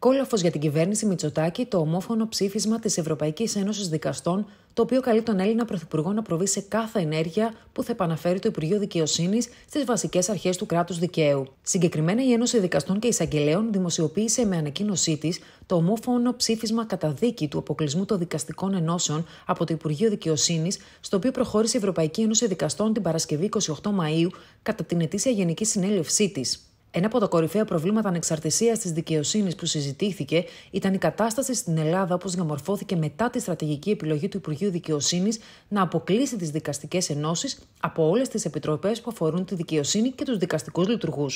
Κόλαφος για την κυβέρνηση Μητσοτάκη το ομόφωνο ψήφισμα της Ευρωπαϊκής Ένωσης Δικαστών, το οποίο καλεί τον Έλληνα Πρωθυπουργό να προβεί σε κάθε ενέργεια που θα επαναφέρει το Υπουργείο Δικαιοσύνης στις βασικές αρχές του κράτους δικαίου. Συγκεκριμένα, η Ένωση Δικαστών και Εισαγγελέων δημοσιοποίησε με ανακοίνωσή της το ομόφωνο ψήφισμα κατά δίκη του αποκλεισμού των δικαστικών ενώσεων από το Υπουργείο Δικαιοσύνης, στο οποίο προχώρησε η Ευρωπαϊκή Ένωση Δικαστών την Παρασκευή 28 Μαου κατά την ετήσια Γενική Συνέλευσή της. Ένα από τα κορυφαία προβλήματα ανεξαρτησίας της δικαιοσύνης που συζητήθηκε ήταν η κατάσταση στην Ελλάδα όπως διαμορφώθηκε μετά τη στρατηγική επιλογή του Υπουργείου Δικαιοσύνης να αποκλείσει τις δικαστικές ενώσεις από όλες τις επιτροπές που αφορούν τη δικαιοσύνη και τους δικαστικούς λειτουργούς.